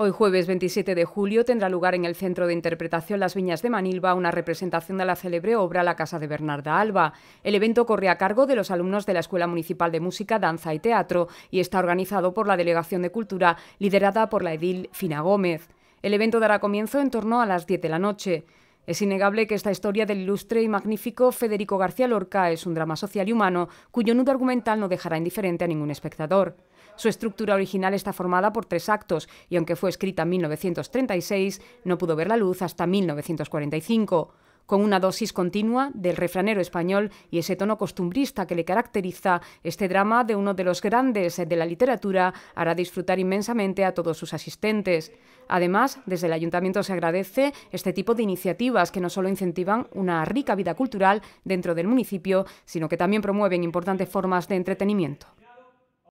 Hoy jueves 27 de julio tendrá lugar en el Centro de Interpretación Las Viñas de Manilva una representación de la célebre obra La Casa de Bernarda Alba. El evento corre a cargo de los alumnos de la Escuela Municipal de Música, Danza y Teatro y está organizado por la Delegación de Cultura liderada por la edil Fina Gómez. El evento dará comienzo en torno a las 10 de la noche. Es innegable que esta historia del ilustre y magnífico Federico García Lorca es un drama social y humano cuyo nudo argumental no dejará indiferente a ningún espectador. Su estructura original está formada por tres actos y aunque fue escrita en 1936, no pudo ver la luz hasta 1945 con una dosis continua del refranero español y ese tono costumbrista que le caracteriza, este drama de uno de los grandes de la literatura hará disfrutar inmensamente a todos sus asistentes. Además, desde el ayuntamiento se agradece este tipo de iniciativas que no solo incentivan una rica vida cultural dentro del municipio, sino que también promueven importantes formas de entretenimiento.